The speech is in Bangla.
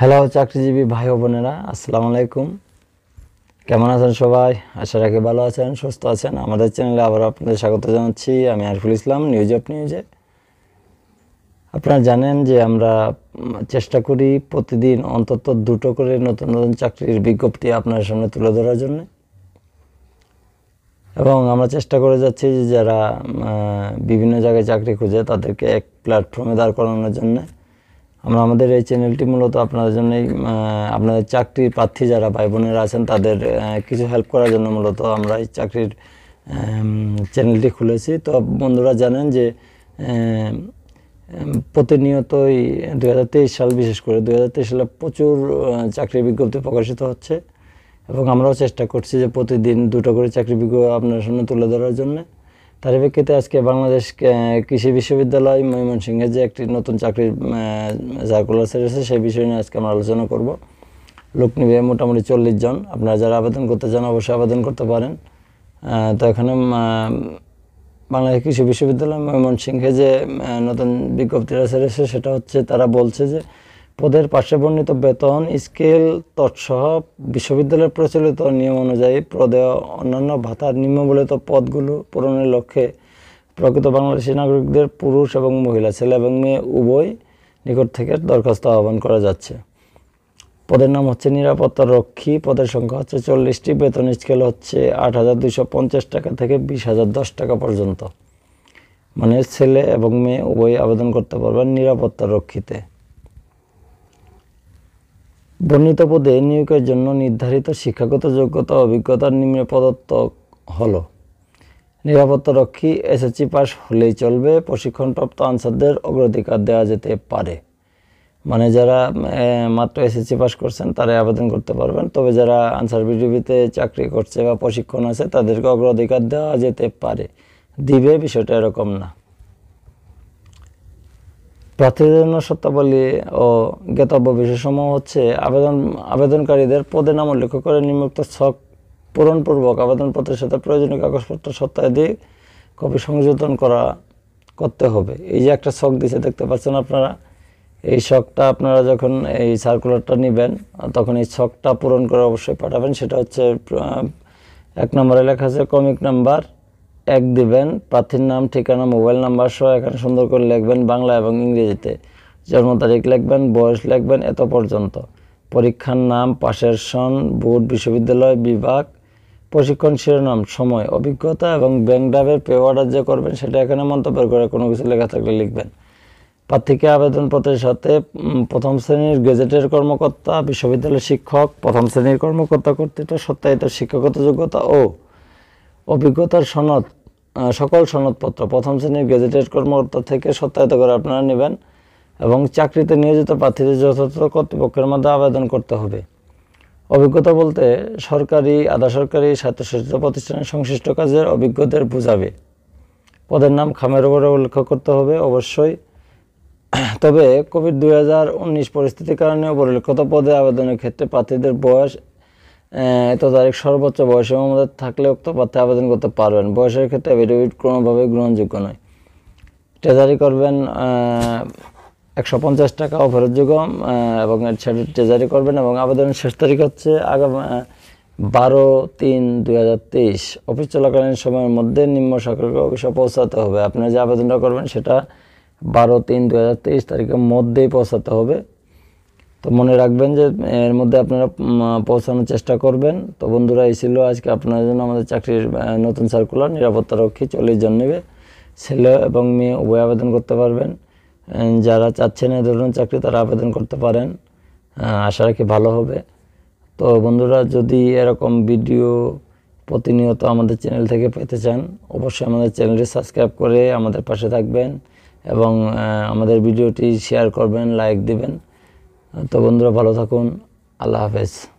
হ্যালো চাকরিজীবী ভাই বোনেরা আসসালামু আলাইকুম কেমন আছেন সবাই আশা রাখি ভালো আছেন সুস্থ আছেন আমাদের চ্যানেলে আবার আপনাদের স্বাগত জানাচ্ছি আমি আরফুল ইসলাম নিউজ অফ নিউজে আপনারা জানেন যে আমরা চেষ্টা করি প্রতিদিন অন্তত দুটো করে নতুন নতুন চাকরির বিজ্ঞপ্তি আপনার সামনে তুলে ধরার জন্য এবং আমরা চেষ্টা করে যাচ্ছি যে যারা বিভিন্ন জায়গায় চাকরি খুঁজে তাদেরকে এক প্ল্যাটফর্মে দাঁড় করানোর জন্যে আমরা আমাদের এই চ্যানেলটি মূলত আপনাদের জন্যই আপনাদের চাকরির প্রার্থী যারা ভাই বোনেরা আছেন তাদের কিছু হেল্প করার জন্য মূলত আমরা এই চাকরির চ্যানেলটি খুলেছি তো বন্ধুরা জানেন যে প্রতিনিয়তই দু সাল বিশেষ করে দু সালে প্রচুর চাকরি বিজ্ঞপ্তি প্রকাশিত হচ্ছে এবং আমরাও চেষ্টা করছি যে প্রতিদিন দুটো করে চাকরি বিজ্ঞপ্তি আপনার সামনে তুলে ধরার জন্যে তার প্রেক্ষিতে আজকে বাংলাদেশ কৃষি বিশ্ববিদ্যালয় ময়মনসিংহে যে একটি নতুন চাকরির সার্কুলার সেরেছে সেই বিষয় নিয়ে আজকে আমরা আলোচনা করব লোক নিবে মোটামুটি চল্লিশ জন আপনারা যারা আবেদন করতে চান অবশ্যই আবেদন করতে পারেন তো এখানে বাংলাদেশ কৃষি বিশ্ববিদ্যালয় ময়মনসিংহে যে নতুন বিজ্ঞপ্তিটা সেরেছে সেটা হচ্ছে তারা বলছে যে পদের পাশে বর্ণিত বেতন স্কেল তৎসহ বিশ্ববিদ্যালয়ের প্রচলিত নিয়ম অনুযায়ী প্রদেয় অন্যান্য ভাতার নিম্নবলিত পদগুলো পূরণের লক্ষ্যে প্রকৃত বাংলাদেশি নাগরিকদের পুরুষ এবং মহিলা ছেলে এবং মেয়ে উভয় নিকট থেকে দরখাস্ত আহ্বান করা যাচ্ছে পদের নাম হচ্ছে নিরাপত্তা রক্ষী পদের সংখ্যা হচ্ছে চল্লিশটি বেতন স্কেল হচ্ছে আট হাজার দুশো পঞ্চাশ টাকা থেকে বিশ হাজার দশ টাকা পর্যন্ত মানে ছেলে এবং মেয়ে উভয় আবেদন করতে পারবেন নিরাপত্তা রক্ষীতে বর্ণিত পদে নিয়োগের জন্য নির্ধারিত শিক্ষাগত যোগ্যতা অভিজ্ঞতার নিম্নে প্রদত্ত হল নিরাপত্তারক্ষী এসএসসি পাস হলেই চলবে প্রশিক্ষণপ্রাপ্ত আনসারদের অগ্রাধিকার দেওয়া যেতে পারে মানে যারা মাত্র এসএসসি পাস করছেন তারাই আবেদন করতে পারবেন তবে যারা আনসার বিডিবিতে চাকরি করছে বা প্রশিক্ষণ আছে তাদেরকে অগ্রাধিকার দেওয়া যেতে পারে দিবে বিষয়টা এরকম না প্রার্থীদের জন্য ও জ্ঞাতব্য বিষয়সমূহ হচ্ছে আবেদন আবেদনকারীদের পদে নাম উল্লেখ করে নিম্নোক্ত ছক পূরণপূর্বক আবেদনপত্রের সাথে প্রয়োজনীয় কাগজপত্র সত্তাদি কপি সংযোজন করা করতে হবে এই যে একটা শখ দিছে দেখতে পাচ্ছেন আপনারা এই শখটা আপনারা যখন এই সার্কুলারটা নেবেন তখন এই শখটা পূরণ করে অবশ্যই পাঠাবেন সেটা হচ্ছে এক নম্বরে লেখা আছে কমিক নাম্বার এক দেবেন প্রার্থীর নাম ঠিকানা মোবাইল নাম্বার সহ এখানে সুন্দর করে লিখবেন বাংলা এবং ইংরেজিতে জন্ম তারিখ লিখবেন বয়স লিখবেন এত পর্যন্ত পরীক্ষার নাম পাশের সন বোর্ড বিশ্ববিদ্যালয় বিভাগ প্রশিক্ষণ শিরোনাম সময় অভিজ্ঞতা এবং ব্যাংক ড্রাইভের পে অর্ডার যে করবেন সেটা এখানে মন্তব্য করে কোনো কিছু লেখা থাকলে লিখবেন প্রার্থীকে আবেদনপত্রের সাথে প্রথম শ্রেণীর গেজেটের কর্মকর্তা বিশ্ববিদ্যালয়ের শিক্ষক প্রথম শ্রেণীর কর্মকর্তা কর্তৃত্ব সত্যায়িত শিক্ষাগত যোগ্যতা ও অভিজ্ঞতার সনদ সকল সনদপত্র প্রথম শ্রেণীর গেজেটেড কর্মকর্তা থেকে সত্যায়িত করে আপনারা নেবেন এবং চাকরিতে নিয়োজিত প্রার্থীদের যথাযথ কর্তৃপক্ষের মধ্যে আবেদন করতে হবে অভিজ্ঞতা বলতে সরকারি আধা সরকারি স্বায়ত্তশাসিত প্রতিষ্ঠানের সংশ্লিষ্ট কাজের অভিজ্ঞদের বোঝাবে পদের নাম খামের উপরে উল্লেখ করতে হবে অবশ্যই তবে কোভিড দুই পরিস্থিতির কারণে উপরিলক্ষিত পদে আবেদনের ক্ষেত্রে প্রার্থীদের বয়স এত তারিখ সর্বোচ্চ বয়সের মধ্যে থাকলে উক্ত প্রার্থী আবেদন করতে পারবেন বয়সের ক্ষেত্রে অ্যাফিডেভিট কোনোভাবে গ্রহণযোগ্য নয় ট্রেজারি করবেন একশো পঞ্চাশ টাকা অফেরতযোগ্য এবং ছেড়ে ট্রেজারি করবেন এবং আবেদনের শেষ তারিখ হচ্ছে আগামী বারো তিন দুই হাজার তেইশ অফিস চলাকালীন সময়ের মধ্যে নিম্ন সরকারকে অফিসে পৌঁছাতে হবে আপনি যে আবেদনটা করবেন সেটা বারো তিন দু হাজার তেইশ তারিখের মধ্যেই পৌঁছাতে হবে তো মনে রাখবেন যে এর মধ্যে আপনারা পৌঁছানোর চেষ্টা করবেন তো বন্ধুরা এই ছিল আজকে আপনার জন্য আমাদের চাকরির নতুন সার্কুলার নিরাপত্তারক্ষী চল্লিশ জন নেবে ছেলে এবং মেয়ে উভয় আবেদন করতে পারবেন যারা চাচ্ছেন এ ধরনের চাকরি তারা আবেদন করতে পারেন আশা রাখি ভালো হবে তো বন্ধুরা যদি এরকম ভিডিও প্রতিনিয়ত আমাদের চ্যানেল থেকে পেতে চান অবশ্যই আমাদের চ্যানেলটি সাবস্ক্রাইব করে আমাদের পাশে থাকবেন এবং আমাদের ভিডিওটি শেয়ার করবেন লাইক দিবেন তো বন্ধুরা ভালো থাকুন আল্লাহ হাফেজ